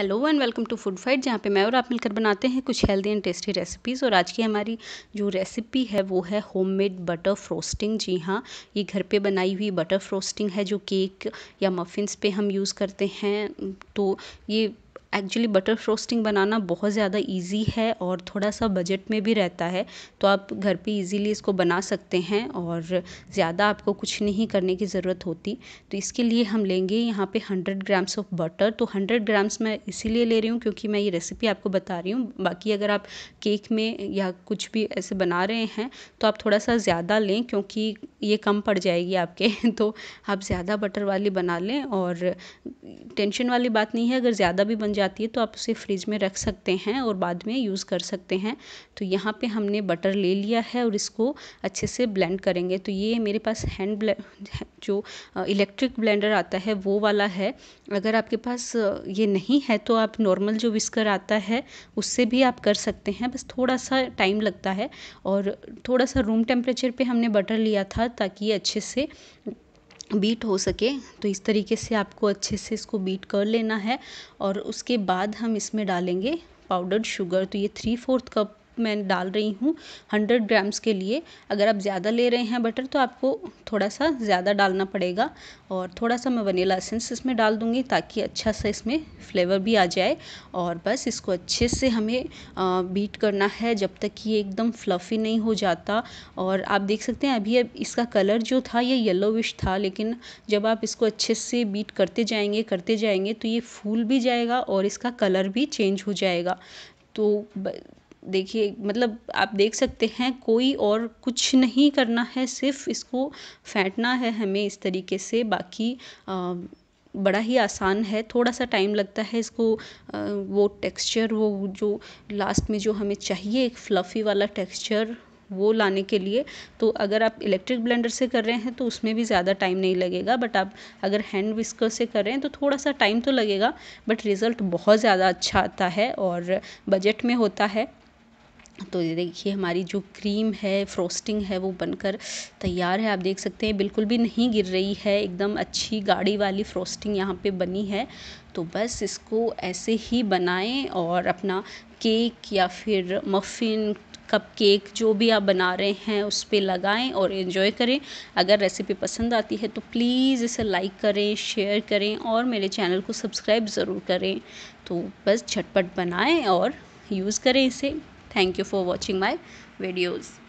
Hello and welcome to food fight जहाँ पे मैं और आप मिलकर बनाते हैं कुछ हेल्दी एंड टेस्टी रेसिपीज़ और आज की हमारी जो रेसिपी है वो है होममेड बटर फ्रोस्टिंग जी हाँ ये घर पे बनाई हुई बटर फ्रोस्टिंग है जो केक या मफ़िन्स पे हम यूज़ करते हैं तो ये एक्चुअली बटर फ़्रोस्टिंग बनाना बहुत ज़्यादा ईज़ी है और थोड़ा सा बजट में भी रहता है तो आप घर पे ईज़िली इसको बना सकते हैं और ज़्यादा आपको कुछ नहीं करने की ज़रूरत होती तो इसके लिए हम लेंगे यहाँ पे हंड्रेड ग्राम्स ऑफ़ बटर तो हंड्रेड ग्राम्स मैं इसीलिए ले रही हूँ क्योंकि मैं ये रेसिपी आपको बता रही हूँ बाकी अगर आप केक में या कुछ भी ऐसे बना रहे हैं तो आप थोड़ा सा ज़्यादा लें क्योंकि ये कम पड़ जाएगी आपके तो आप ज़्यादा बटर वाली बना लें और टेंशन वाली बात नहीं है अगर ज़्यादा भी बन जाए जाती है तो आप उसे फ़्रिज में रख सकते हैं और बाद में यूज़ कर सकते हैं तो यहाँ पे हमने बटर ले लिया है और इसको अच्छे से ब्लेंड करेंगे तो ये मेरे पास हैंड जो इलेक्ट्रिक ब्लेंडर आता है वो वाला है अगर आपके पास ये नहीं है तो आप नॉर्मल जो विस्कर आता है उससे भी आप कर सकते हैं बस थोड़ा सा टाइम लगता है और थोड़ा सा रूम टेम्परेचर पर हमने बटर लिया था ताकि ये अच्छे से बीट हो सके तो इस तरीके से आपको अच्छे से इसको बीट कर लेना है और उसके बाद हम इसमें डालेंगे पाउडर्ड शुगर तो ये थ्री फ़ोर्थ कप मैं डाल रही हूँ हंड्रेड ग्राम्स के लिए अगर आप ज़्यादा ले रहे हैं बटर तो आपको थोड़ा सा ज़्यादा डालना पड़ेगा और थोड़ा सा मैं वनीला एसेंस इसमें डाल दूँगी ताकि अच्छा सा इसमें फ्लेवर भी आ जाए और बस इसको अच्छे से हमें बीट करना है जब तक ये एकदम फ्लफ़ी नहीं हो जाता और आप देख सकते हैं अभी अब इसका कलर जो था ये येलो विश था लेकिन जब आप इसको अच्छे से बीट करते जाएंगे करते जाएंगे तो ये फूल भी जाएगा और इसका कलर भी चेंज हो जाएगा तो देखिए मतलब आप देख सकते हैं कोई और कुछ नहीं करना है सिर्फ इसको फेंटना है हमें इस तरीके से बाकी बड़ा ही आसान है थोड़ा सा टाइम लगता है इसको वो टेक्सचर वो जो लास्ट में जो हमें चाहिए एक फ्लफ़ी वाला टेक्सचर वो लाने के लिए तो अगर आप इलेक्ट्रिक ब्लेंडर से कर रहे हैं तो उसमें भी ज़्यादा टाइम नहीं लगेगा बट आप अगर हैंड विस्कर से कर रहे हैं तो थोड़ा सा टाइम तो लगेगा बट रिज़ल्ट बहुत ज़्यादा अच्छा आता है और बजट में होता है तो ये देखिए हमारी जो क्रीम है फ्रोस्टिंग है वो बनकर तैयार है आप देख सकते हैं बिल्कुल भी नहीं गिर रही है एकदम अच्छी गाड़ी वाली फ्रोस्टिंग यहाँ पे बनी है तो बस इसको ऐसे ही बनाएं और अपना केक या फिर मफ़िन कप केक जो भी आप बना रहे हैं उस पर लगाएँ और इन्जॉय करें अगर रेसिपी पसंद आती है तो प्लीज़ इसे लाइक करें शेयर करें और मेरे चैनल को सब्सक्राइब ज़रूर करें तो बस झटपट बनाएँ और यूज़ करें इसे Thank you for watching my videos.